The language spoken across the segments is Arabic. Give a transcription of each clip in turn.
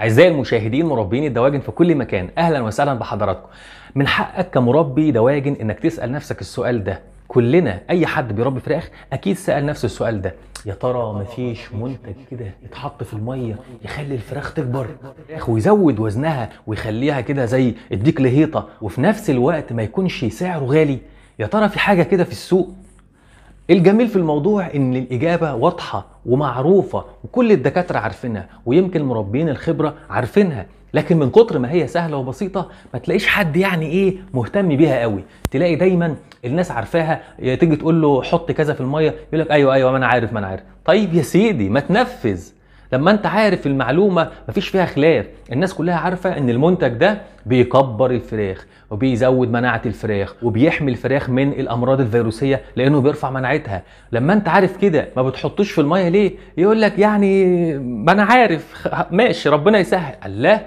أعزائي المشاهدين مربين الدواجن في كل مكان أهلا وسهلا بحضراتكم من حقك كمربي دواجن إنك تسأل نفسك السؤال ده كلنا أي حد بيربي فراخ أكيد سأل نفسه السؤال ده يا ترى مفيش منتج كده يتحط في المية يخلي الفراخ تكبر ويزود وزنها ويخليها كده زي الديك لهيطة وفي نفس الوقت ما يكونش سعره غالي يا ترى في حاجة كده في السوق الجميل في الموضوع ان الاجابه واضحه ومعروفه وكل الدكاتره عارفينها ويمكن مربيين الخبره عارفينها لكن من كتر ما هي سهله وبسيطه ما تلاقيش حد يعني ايه مهتم بيها قوي تلاقي دايما الناس عارفاها تيجي تقول له حط كذا في الميه يقول لك ايوه ايوه ما انا عارف ما انا عارف طيب يا سيدي ما تنفذ لما انت عارف المعلومه مفيش فيها خلاف الناس كلها عارفه ان المنتج ده بيكبر الفراخ وبيزود مناعه الفراخ وبيحمي الفراخ من الامراض الفيروسيه لانه بيرفع مناعتها لما انت عارف كده ما بتحطوش في الميه ليه يقول لك يعني ما انا عارف ماشي ربنا يسهل الله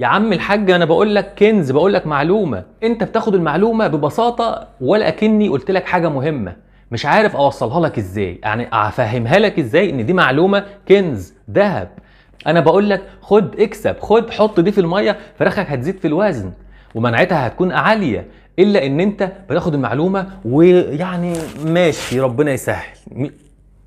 يا عم الحاج انا بقول لك كنز بقول لك معلومه انت بتاخد المعلومه ببساطه ولا اكني قلت لك حاجه مهمه مش عارف اوصلها لك ازاي يعني افهمها لك ازاي ان دي معلومه كنز ذهب انا بقول لك خد اكسب خد حط دي في الميه فراخك هتزيد في الوزن ومناعتها هتكون عاليه الا ان انت بتاخد المعلومه ويعني ماشي ربنا يسهل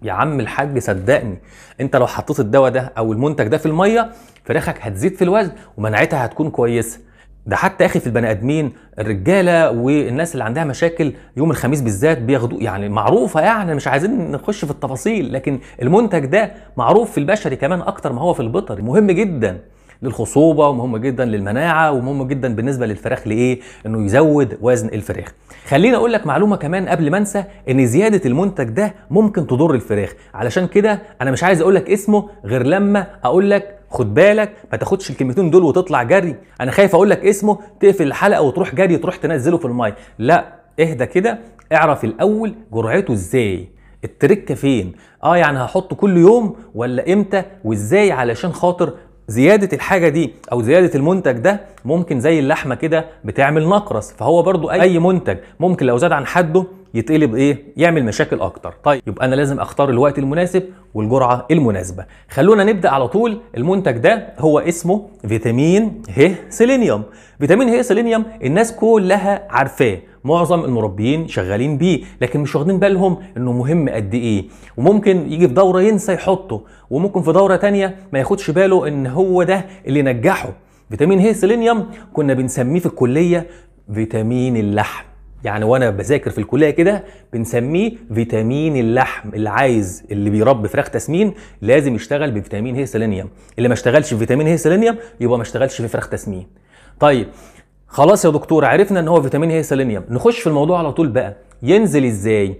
يا عم الحاج صدقني انت لو حطيت الدواء ده او المنتج ده في الميه فراخك هتزيد في الوزن ومناعتها هتكون كويسه ده حتى اخي في البني ادمين الرجاله والناس اللي عندها مشاكل يوم الخميس بالذات بياخدوا يعني معروفه يعني مش عايزين نخش في التفاصيل لكن المنتج ده معروف في البشري كمان اكتر ما هو في البيطري مهم جدا للخصوبه ومهم جدا للمناعه ومهم جدا بالنسبه للفراخ لايه انه يزود وزن الفراخ خليني اقول لك معلومه كمان قبل ما انسى ان زياده المنتج ده ممكن تضر الفراخ علشان كده انا مش عايز اقول لك اسمه غير لما اقول لك خد بالك ما تاخدش الكلمتين دول وتطلع جري انا خايف اقول لك اسمه تقفل الحلقه وتروح جري تروح تنزله في الميه لا اهدى كده اعرف الاول جرعته ازاي التركه فين اه يعني هحطه كل يوم ولا امتى وازاي علشان خاطر زيادة الحاجة دي أو زيادة المنتج ده ممكن زي اللحمة كده بتعمل نقرس فهو برضو أي منتج ممكن لو زاد عن حده يتقلب ايه يعمل مشاكل اكتر طيب يبقى انا لازم اختار الوقت المناسب والجرعه المناسبه خلونا نبدا على طول المنتج ده هو اسمه فيتامين ه سيلينيوم فيتامين ه سيلينيوم الناس كلها عارفاه معظم المربيين شغالين بيه لكن مش واخدين بالهم انه مهم قد ايه وممكن يجي في دوره ينسى يحطه وممكن في دوره تانية ما ياخدش باله ان هو ده اللي نجحه فيتامين ه سيلينيوم كنا بنسميه في الكليه فيتامين اللحم يعني وانا بذاكر في الكليه كده بنسميه فيتامين اللحم اللي عايز اللي بيربي فراخ تسمين لازم يشتغل بفيتامين هي سيلينيوم اللي ما اشتغلش بفيتامين هي سيلينيوم يبقى ما اشتغلش في فراخ تسمين طيب خلاص يا دكتور عرفنا ان هو فيتامين هي سيلينيوم نخش في الموضوع على طول بقى ينزل ازاي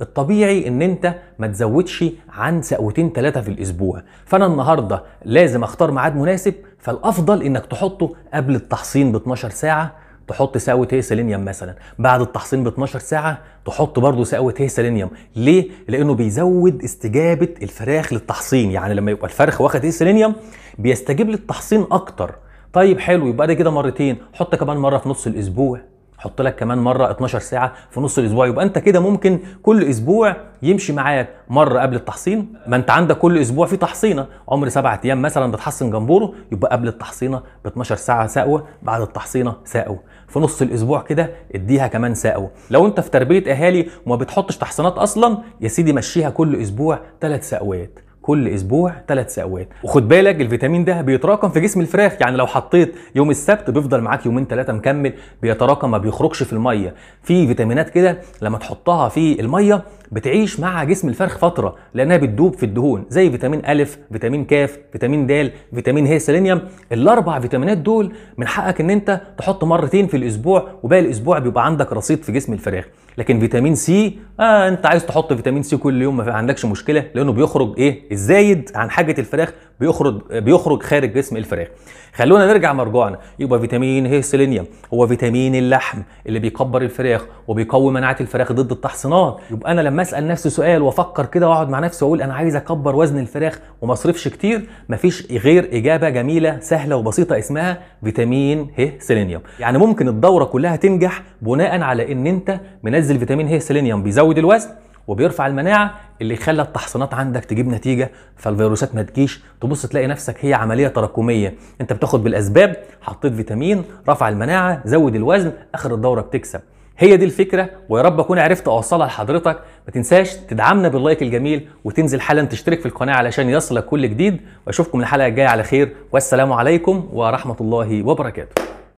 الطبيعي ان انت ما تزودش عن سقوتين ثلاثة في الاسبوع فانا النهاردة لازم اختار ميعاد مناسب فالافضل انك تحطه قبل التحصين ب 12 ساعة تحط ساوة سيلينيوم مثلا بعد التحصين ب 12 ساعة تحط برضو ساوة سيلينيوم ليه؟ لأنه بيزود استجابة الفراخ للتحصين يعني لما يبقى الفرخ واخد هي سيلينيوم بيستجيب للتحصين أكتر طيب حلو يبقى ده كده مرتين حط كمان مرة في نص الأسبوع حط لك كمان مره 12 ساعه في نص الاسبوع يبقى انت كده ممكن كل اسبوع يمشي معاك مره قبل التحصين ما انت عندك كل اسبوع في تحصينه عمر سبعة ايام مثلا بتحصن جمبوره يبقى قبل التحصينه ب 12 ساعه ساقوة بعد التحصينه ساقوة في نص الاسبوع كده اديها كمان ساقوة لو انت في تربيه اهالي وما بتحطش تحصينات اصلا يا سيدي مشيها كل اسبوع ثلاث سقوات كل اسبوع ثلاث سقوات وخد بالك الفيتامين ده بيتراكم في جسم الفراخ يعني لو حطيت يوم السبت بيفضل معاك يومين ثلاثه مكمل بيتراكم ما بيخرجش في الميه في فيتامينات كده لما تحطها في الميه بتعيش مع جسم الفرخ فتره لانها بتدوب في الدهون زي فيتامين ا فيتامين ك فيتامين د فيتامين ه سيلينيوم الاربع فيتامينات دول من حقك ان انت تحط مرتين في الاسبوع وباقي الاسبوع بيبقى عندك رصيد في جسم الفراخ لكن فيتامين سي آه انت عايز تحط فيتامين سي كل يوم ما عندكش مشكله لانه بيخرج ايه الزايد عن حاجه الفراخ بيخرج بيخرج خارج جسم الفراخ خلونا نرجع مرجوعنا يبقى فيتامين هي إيه؟ سيلينيوم هو فيتامين اللحم اللي بيكبر الفراخ وبيقوي مناعه الفراخ ضد التحصينات يبقى انا لما اسال نفسي سؤال وافكر كده واقعد مع نفسي واقول انا عايز اكبر وزن الفراخ وما اصرفش كتير مفيش غير اجابه جميله سهله وبسيطه اسمها فيتامين ه إيه؟ سيلينيوم يعني ممكن الدوره كلها تنجح بناء على ان انت من بينزل فيتامين ه سيلينيوم بيزود الوزن وبيرفع المناعه اللي يخلي التحصينات عندك تجيب نتيجه فالفيروسات ما تجيش تبص تلاقي نفسك هي عمليه تراكميه انت بتاخد بالاسباب حطيت فيتامين رفع المناعه زود الوزن اخر الدوره بتكسب هي دي الفكره ويا رب اكون عرفت اوصلها لحضرتك ما تنساش تدعمنا باللايك الجميل وتنزل حالا تشترك في القناه علشان يصلك كل جديد واشوفكم الحلقه الجايه على خير والسلام عليكم ورحمه الله وبركاته